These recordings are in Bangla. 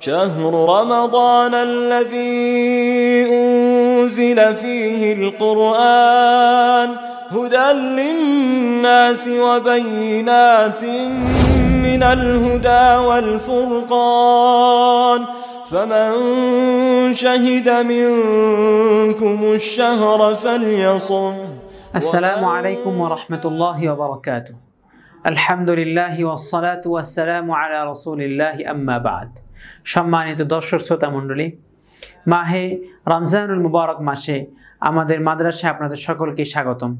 شهر رمضان الذي أنزل فيه القرآن هدى للناس وبينات من الهدى والفرقان فمن شهد منكم الشهر فليصم السلام عليكم ورحمة الله وبركاته الحمد لله والصلاة والسلام على رسول الله أما بعد সম্মানিত দর্শক শ্রোতা মণ্ডলী মাহে রমজানুল মুবারক মাসে আমাদের মাদ্রাসায় আপনাদের সকলকে স্বাগতম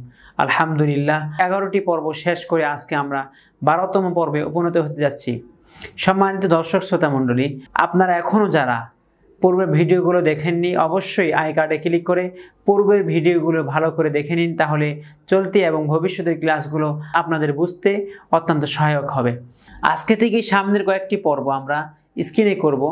আলহামদুলিল্লাহ এগারোটি পর্ব শেষ করে আজকে আমরা বারোতম পর্বে উপনীত হতে যাচ্ছি সম্মানিত দর্শক শ্রোতা মণ্ডলী আপনারা এখনও যারা পূর্বের ভিডিওগুলো দেখেননি অবশ্যই আই কার্ডে ক্লিক করে পূর্বের ভিডিওগুলো ভালো করে দেখে নিন তাহলে চলতি এবং ভবিষ্যতের ক্লাসগুলো আপনাদের বুঝতে অত্যন্ত সহায়ক হবে আজকে থেকেই সামনের কয়েকটি পর্ব আমরা স্ক্রিনে করব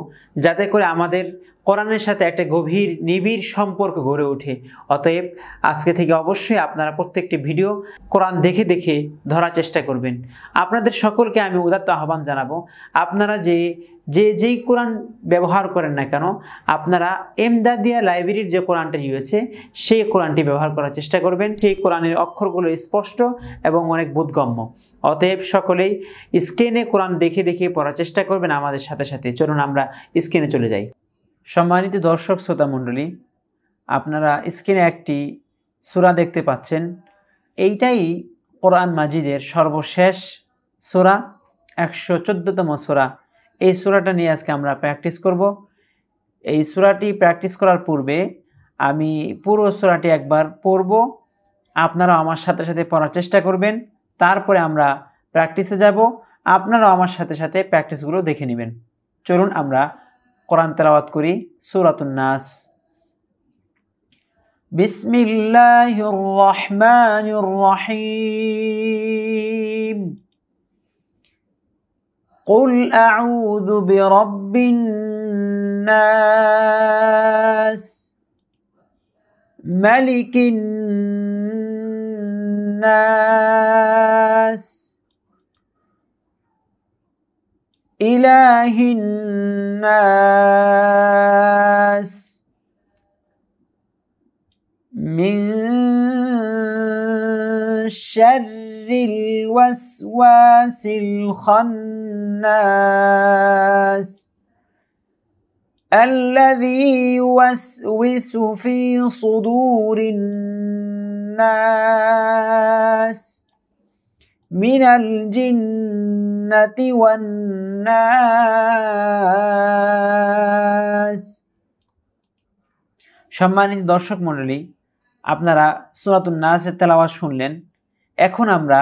যাতে করে আমাদের কোরআনের সাথে একটা গভীর নিবিড় সম্পর্ক গড়ে ওঠে অতএব আজকে থেকে অবশ্যই আপনারা প্রত্যেকটি ভিডিও কোরআন দেখে দেখে ধরার চেষ্টা করবেন আপনাদের সকলকে আমি উদাত্ত আহ্বান জানাবো আপনারা যে যে যেই কোরআন ব্যবহার করেন না কেন আপনারা এমদাদিয়া লাইব্রেরির যে কোরআনটি রয়েছে সেই কোরআনটি ব্যবহার করার চেষ্টা করবেন সেই কোরআনের অক্ষরগুলো স্পষ্ট এবং অনেক বোধগম্য অতএব সকলেই স্ক্রিনে কোরআন দেখে দেখে পড়ার চেষ্টা করবেন আমাদের সাথে সাথে চলুন আমরা স্ক্রিনে চলে যাই সম্মানিত দর্শক শ্রোতা মণ্ডলী আপনারা স্ক্রিনে একটি সুরা দেখতে পাচ্ছেন এইটাই কোরআন মাজিদের সর্বশেষ সুরা একশো চোদ্দোতম সুরা এই সুরাটা নিয়ে আজকে আমরা প্র্যাকটিস করব এই সুরাটি প্র্যাকটিস করার পূর্বে আমি পুরো সুরাটি একবার পড়ব আপনারা আমার সাথে সাথে পড়ার চেষ্টা করবেন তারপরে আমরা প্র্যাকটিসে যাব আপনারাও আমার সাথে সাথে প্র্যাকটিসগুলো দেখে নেবেন চলুন আমরা قرآن تلاوات كري سورة الناس بسم الله الرحمن الرحيم قل أعوذ برب الناس ملك الناس إله الناس من شر الوسواس الخناس الذي يوسوس في صدور الناس من الجنة والناس সম্মানিত দর্শক মণ্ডলী আপনারা সুরাতুন নাসের তেলাওয়াত শুনলেন এখন আমরা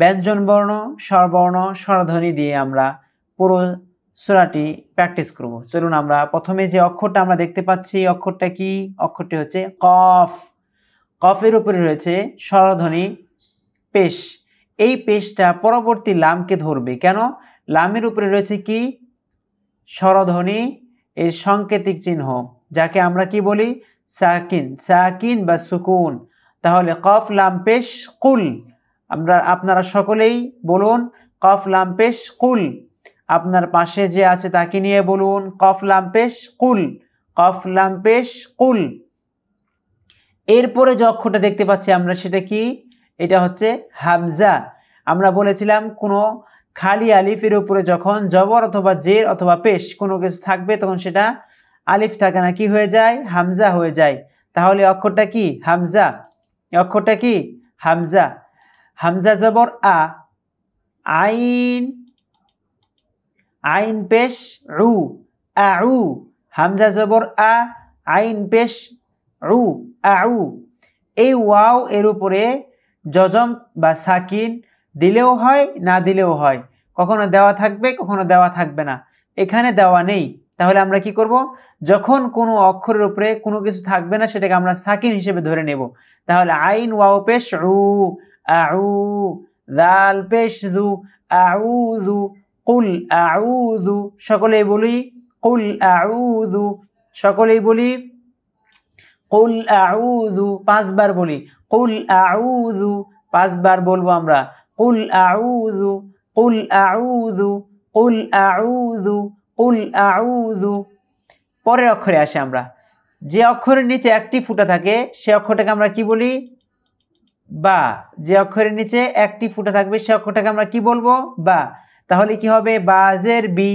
ব্যঞ্জনবর্ণ স্বরবর্ণ স্বরধ্বনি দিয়ে আমরা পুরো সুরাটি প্র্যাকটিস করব চলুন আমরা প্রথমে যে অক্ষরটা আমরা দেখতে পাচ্ছি অক্ষরটা কি অক্ষরটি হচ্ছে কফ কফের উপরে রয়েছে স্বরধ্বনি পেশ এই পেশটা পরবর্তী লামকে ধরবে কেন লামের উপরে রয়েছে কি স্বরধ্বনি এর সংকেতিক চিহ্ন যাকে আমরা কি বলি সাকিন সাকিন বা সুকুন তাহলে কফ লাম পেশ কুল আমরা আপনারা সকলেই বলুন কফ লাম পেশ কুল আপনার পাশে যে আছে তাকে নিয়ে বলুন কফ লাম পেশ কুল কফ লাম পেশ কুল এরপরে যে অক্ষরটা দেখতে পাচ্ছি আমরা সেটা কি এটা হচ্ছে হামজা আমরা বলেছিলাম কোনো খালি আলিফের উপরে যখন জবর অথবা জের অথবা পেশ কোনো কিছু থাকবে তখন সেটা আলিফ থাকে না কি হয়ে যায় হামজা হয়ে যায় তাহলে অক্ষরটা কি হামজা অক্ষরটা কি হামজা হামজা জবর আ আইন আইন পেশ রু আউ হামজা জবর আ আইন পেশ রু আউ এই ওয়াও এর উপরে যজম বা সাকিন দিলেও হয় না দিলেও হয় কখনো দেওয়া থাকবে কখনো দেওয়া থাকবে না এখানে দেওয়া নেই তাহলে আমরা কি করব যখন কোনো অক্ষরের উপরে কোনো কিছু থাকবে না সেটাকে আমরা সাকিন হিসেবে ধরে নেব তাহলে আইন ওয়াও পেশ রু আউ দাল পেশ রু আউদু কুল আউদু সকলেই বলি কুল আউদু সকলেই বলি কুল আউদু পাঁচবার বলি কুল আউদু পাঁচবার বলবো আমরা কুল আউদু কুল আউদু কুল আউদু কুল আউদু পরের অক্ষরে আসে আমরা যে অক্ষরের নিচে একটি ফুটা থাকে সে অক্ষরটাকে আমরা কি বলি বা যে অক্ষরের নিচে একটি ফুটা থাকবে সে অক্ষরটাকে আমরা কি বলবো বা তাহলে কি হবে বাজের বি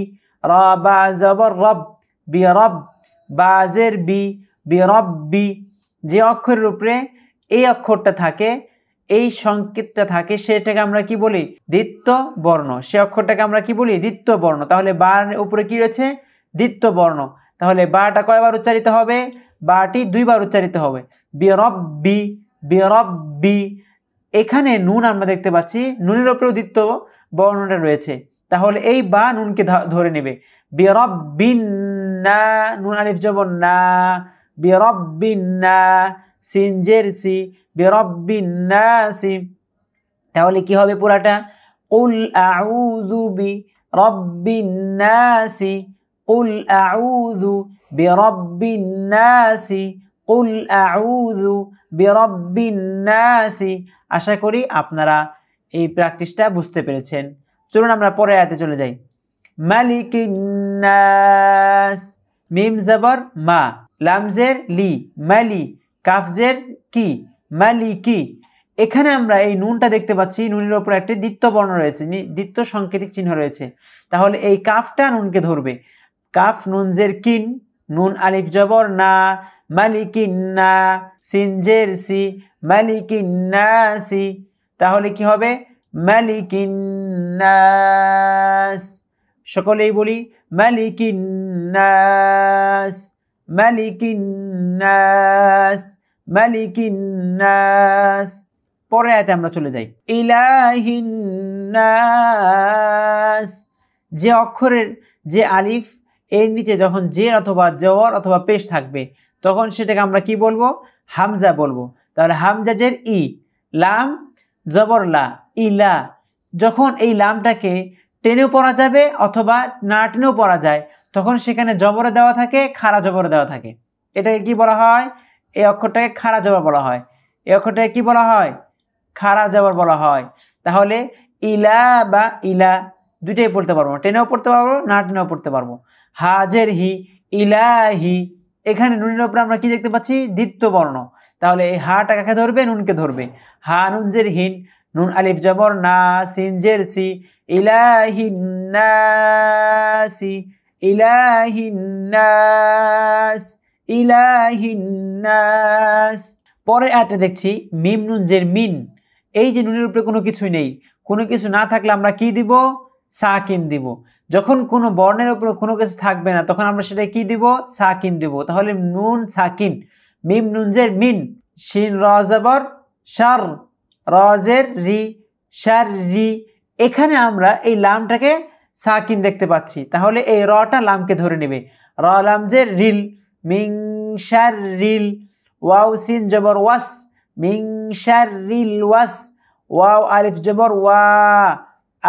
র বা জবর রব বি রব বাজের বি বি রব বি যে অক্ষরের উপরে এই অক্ষরটা থাকে এই সংকেতটা থাকে সেটাকে আমরা কি বলি দ্বিত্ব বর্ণ সে অক্ষরটাকে আমরা কি বলি দ্বিত্ব বর্ণ তাহলে বার উপরে কি রয়েছে দ্বিত্ব বর্ণ তাহলে বাটা কয়বার উচ্চারিত হবে বাটি দুইবার উচ্চারিত হবে বিয়রব্বি বিয়রব্বি এখানে নুন আমরা দেখতে পাচ্ছি নুনের ওপরেও দ্বিত্ব বর্ণটা রয়েছে তাহলে এই বা নুনকে ধরে নেবে বিয়রব্বিন না নুন আলিফ জবর না বিয়রব্বিন না সিনজেরসি বেরব্বিনাসি তাহলে কি হবে পুরাটা কুল আউদু বি রব্বিনাসি কুল আউযু বেরব্বিনাসি কুল আউযু বেরব্বিনাসি আশা করি আপনারা এই প্র্যাকটিসটা বুঝতে পেরেছেন চলুন আমরা পরে আয়াতে চলে যাই মালিকিনাস মিম জবর মা লামজের লি মালি কাফজের কি কি এখানে আমরা এই নুনটা দেখতে পাচ্ছি নুনের ওপর একটি দ্বিত্ব বর্ণ রয়েছে দ্বিত্ব সাংকেতিক চিহ্ন রয়েছে তাহলে এই কাফটা নুনকে ধরবে কাফ নুনজের কিন নুন আলিফ জবর না মালিকিন না সিনজের সি মালিকিন না সি তাহলে কি হবে মালিকিন না সকলেই বলি মালিকিন নাস মালিক ইন্নাস পরে আয়তে আমরা চলে যাই ইলাহিন্নাস যে অক্ষরের যে আলিফ এর নিচে যখন জের অথবা জওয়ার অথবা পেশ থাকবে তখন সেটাকে আমরা কি বলবো হামজা বলবো তাহলে হামজাজের ই লাম জবর লা ইলা যখন এই লামটাকে টেনেও পড়া যাবে অথবা না টেনেও পড়া যায় তখন সেখানে জবরে দেওয়া থাকে খাড়া জবরে দেওয়া থাকে এটাকে কি বলা হয় এই অক্ষরটাকে খাড়া জবর বলা হয় এই অক্ষরটাকে কি বলা হয় খাড়া জবর বলা হয় তাহলে ইলা বা ইলা দুইটাই পড়তে পারবো টেনেও পড়তে পারবো না টেনেও পড়তে পারবো হাজের হি ইলা হি এখানে নুনের ওপরে আমরা কি দেখতে পাচ্ছি দ্বিত্ব বর্ণ তাহলে এই হাটা কাকে ধরবে নুনকে ধরবে হা নুনজের হিন নুন আলিফ জবর না সিনজের সি ইলাহিন না সি ইলাহিন্নাস ইলাহিন্নাস পরে আয়াতে দেখছি মিম নুন জের মিন এই যে নুনের উপরে কোনো কিছুই নেই কোনো কিছু না থাকলে আমরা কি দিব সাকিন দিব যখন কোনো বর্ণের উপরে কোনো কিছু থাকবে না তখন আমরা সেটা কি দিব সাকিন দিব তাহলে নুন সাকিন মিম নুন জের মিন শিন রজাবর সার রজের রি সার রি এখানে আমরা এই লামটাকে সাকিন দেখতে পাচ্ছি তাহলে এই রটা লামকে ধরে নেবে র লাম যে রিল মিংসার রিল ওয়াও সিন জবর ওয়াস মিংসার রিল ওয়াস ওয়াও আলিফ জবর ওয়া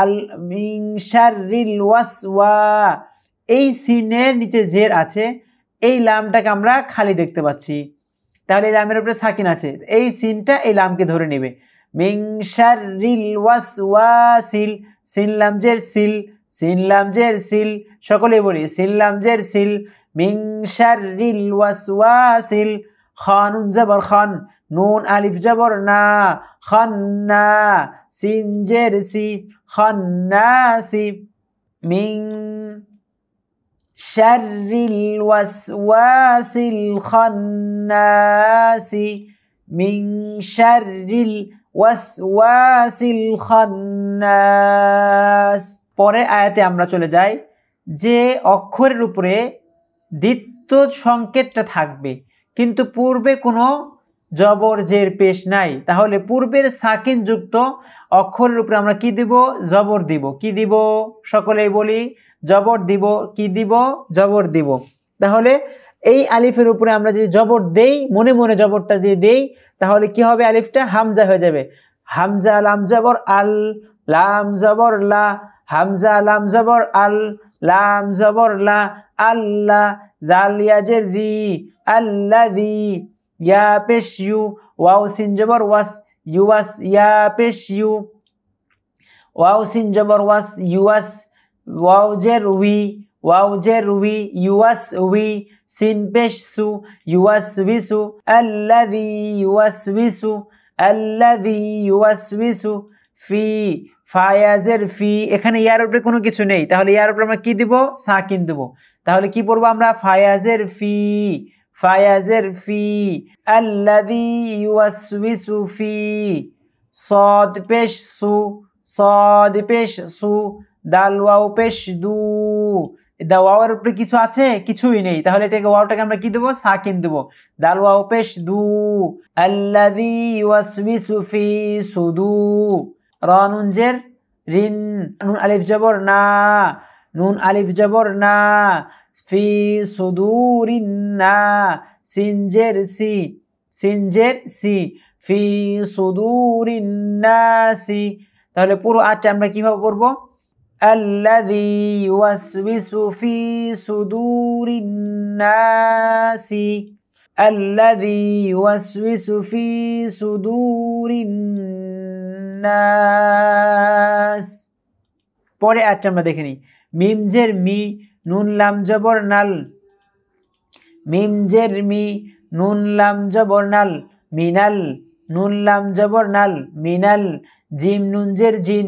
আল মিংসার রিল ওয়াস ওয়া এই সিনের নিচে জের আছে এই লামটাকে আমরা খালি দেখতে পাচ্ছি তাহলে এই লামের উপরে সাকিন আছে এই সিনটা এই লামকে ধরে নেবে মিংসার রিল ওয়াস ওয়া সিল সিন লাম সিল সিন লামজের সিল সকলেই বলি সিন লামজের সিল মিং শারিল ওয়াসওয়াসিল খানুন জবর খান নুন আলিফ জবর না খান্না সিন জের সি খান্নাসি মিং শারিল ওয়াসওয়াসিল খান্নাসি মিং শারিল ওয়াসওয়াসিল খান্নাস পরের আয়াতে আমরা চলে যাই যে অক্ষরের উপরে দ্বিত্ব সংকেতটা থাকবে কিন্তু পূর্বে কোনো জবর জের পেশ নাই তাহলে পূর্বের সাকিন যুক্ত অক্ষরের উপরে আমরা কি দিব জবর দিব কি দিব সকলেই বলি জবর দিব কি দিব জবর দিব তাহলে এই আলিফের উপরে আমরা যদি জবর দেই মনে মনে জবরটা দিয়ে দেই তাহলে কি হবে আলিফটা হামজা হয়ে যাবে হামজা লাম জবর আল লাম জবর লা হামজা লাম জবর আল লাম জবর লা আল্লাহ জালিয়া জি আল্লাহ দি ইয়া পেশ ইউ ওয়াও সিন জবর ওয়াস ওয়াস ইয়া পেশ ইউ ওয়াও সিন জবর ওয়াস ওয়াস ওয়াও জের উই সু ওয়াউজেরুই ইউয়াসউই সিনপেশসু ইউয়াসউইসু আল্লাযী ইউয়াসউইসু আল্লাযী ইউয়াসউইসু ফি ফায়াজের ফি এখানে ইয়ার উপরে কোনো কিছু নেই তাহলে ইয়ার উপরে আমরা কী দিব সাকিন দেব তাহলে কি পড়বো আমরা ফায়াজের ফি ফায়াজের ফি আল্লাযী ইউয়াসউইসু ফি সদ পেশ সু সদ পেশ সু দাল ওয়াও পেশ দু দা ওয়াওয়ের উপরে কিছু আছে কিছুই নেই তাহলে এটাকে ওয়াওটাকে আমরা কি দেবো সাকিন দেবো দাল ওয়াও পেশ দু আল্লাদি ওয়াসবি সুফি সুদু রনুঞ্জের রিন নুন আলিফ জবর না নুন আলিফ জবর না ফি সুদুরিন না সিনজের সি সিনজের সি ফি সুদুরিন না সি তাহলে পুরো আটটা আমরা কিভাবে পড়বো الذي يوسوس في صدور الناس الذي يوسوس في صدور الناس পরে একটা আমরা দেখে নিই মিমজের মি নুন লাম জবর নাল মিমজের মি নুন লাম জবর নাল মিনাল নুন লাম জবর নাল মিনাল জিম নুনজের জিন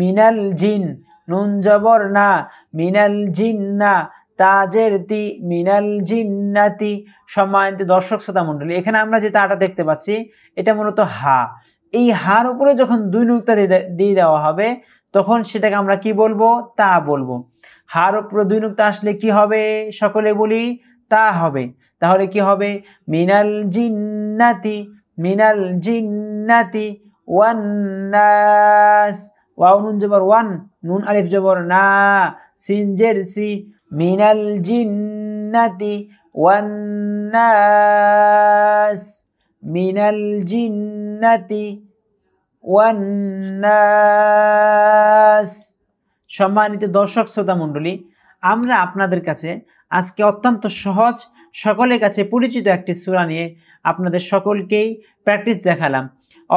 মিনাল জিন নুন জবর না মিনাল জিন্না তাজের তি মিনাল জিন্নাতি সম্মানিত দর্শক শ্রোতা মণ্ডলী এখানে আমরা যে তাটা দেখতে পাচ্ছি এটা মূলত হা এই হার উপরে যখন দুই নুক্তা দিয়ে দেওয়া হবে তখন সেটাকে আমরা কি বলবো তা বলবো হার উপরে দুই নুক্তা আসলে কি হবে সকলে বলি তা হবে তাহলে কি হবে মিনাল জিন্নাতি মিনাল জিন্নাতি ওয়ান্নাস ওয়াও নুন জবর ওয়ান নুন আলিফ জবর না সিন জের সি মিনাল জিন্নাতি ওয়ান্নাস মিনাল জিন্নাতি ওয়ান্নাস সম্মানিত দর্শক শ্রোতা মণ্ডলী আমরা আপনাদের কাছে আজকে অত্যন্ত সহজ সকলের কাছে পরিচিত একটি সুরা নিয়ে আপনাদের সকলকেই প্র্যাকটিস দেখালাম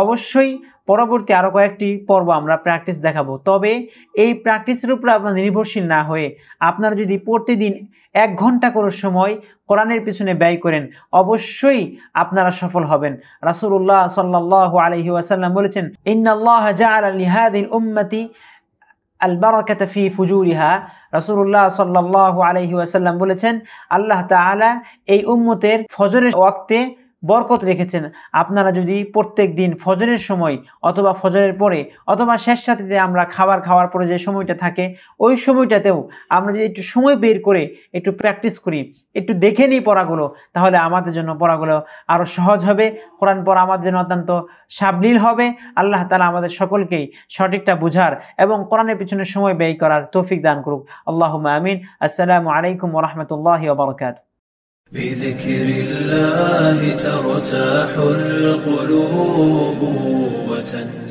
অবশ্যই পরবর্তী আরও কয়েকটি পর্ব আমরা প্র্যাকটিস দেখাবো তবে এই প্র্যাকটিসের উপর আপনার নির্ভরশীল না হয়ে আপনারা যদি প্রতিদিন এক ঘন্টা করে সময় কোরআনের পিছনে ব্যয় করেন অবশ্যই আপনারা সফল হবেন রাসুল্লাহ সাল্লাহ আলহি আসাল্লাম বলেছেন ইন্নআল্লাহ জাল উম্মতি আলবারকাত ফি ইহা রসুল্লাহ সাল্লাহ আলহি আসাল্লাম বলেছেন আল্লাহ তালা এই উম্মতের ফজরের ওয়াক্তে বরকত রেখেছেন আপনারা যদি প্রত্যেক দিন ফজরের সময় অথবা ফজরের পরে অথবা শেষ সাথে আমরা খাবার খাওয়ার পরে যে সময়টা থাকে ওই সময়টাতেও আমরা যদি একটু সময় বের করে একটু প্র্যাকটিস করি একটু দেখে নিই পড়াগুলো তাহলে আমাদের জন্য পড়াগুলো আরও সহজ হবে কোরআন পড়া আমাদের জন্য অত্যন্ত সাবলীল হবে আল্লাহ তালা আমাদের সকলকেই সঠিকটা বুঝার এবং কোরআনের পিছনে সময় ব্যয় করার তৌফিক দান করুক আল্লাহ আমিন আসসালামু আলাইকুম রহমতুল্লাহ বারকাত بذكر الله ترتاح القلوب وتنمو